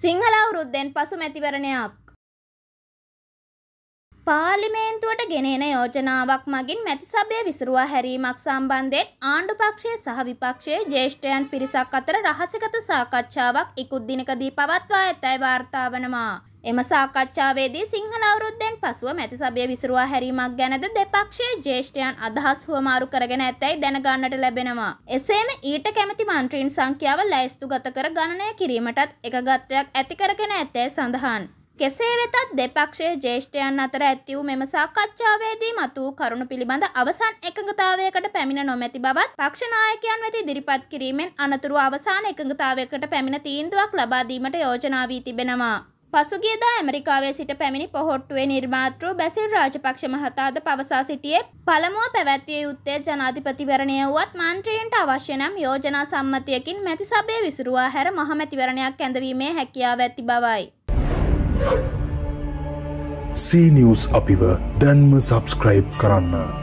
සිංහල අවුරුද්දෙන් පසු මැතිවරණයක් පාර්ලිමේන්තුවට ගෙනෙන යෝජනාවක් මගින් මැති සභය විසරුවා හැරීමක් සම්බන්ධයෙන් ආණ්ඩු පක්ෂය සහ විපක්ෂයේ ජේෂ්ඨයන් පිරිසක් අතර රහසිගත සාකච්ඡාවක් ඉකුත් දිනකදී පවත්වා ඇතැයි වාර්තා වනවා. එම සාකච්ඡාවේදී සිංහල අවුරුද්දෙන් පසුව මැති සභය විසුරුවා හැරීමක් ගැනද දෙපක්ෂයේ ජේෂ්ඨයන් අදහස් හුවමාරු කරගෙන ඇතැයි දැනගන්නට ලැබෙනවා. එසේම ඊට කැමති මන්ත්‍රීන් සංඛ්‍යාව ලැයිස්තුගත කර ගණනය කිරීමටත් එකගත්වයක් ඇති කරගෙන ඇත්තේ සඳහන්. කෙසේ වෙතත් දෙපක්ෂයේ ජේෂ්ඨයන් අතර ඇති වූ මෙම සාකච්ඡාවේදී මතු කරුණු පිළිබඳ අවසන් එකඟතාවයකට පැමිණ නොමැති බවත් පක්ෂ නායකයන් වෙත ඉදිරිපත් කිරීමෙන් අනතුරු අවසාන එකඟතාවයකට පැමිණ තීන්දුවක් ලබා දීමට යෝජනා වී තිබෙනවා. පසුගියදා ඇමරිකාවේ සිට පැමිණි පොහොට්ටුවේ නිර්මාතෘ බැසිල් රාජපක්ෂ මහතාද පවසා සිටියේ පළමුව පැවැත්විය යුත්තේ ජනාධිපතිවරණය වුවත් මන්ත්‍රීන්ට අවශ්‍ය නම් යෝජනා සම්මතියකින් මැති සභය විසුරුවා හැර මහමැතිවරණයක් ඇඳවීමේ හැකියාව ඇති බවයි. සීනිියස් අපිව දැන්ම සබස්ක්‍රයිබ් කරන්න.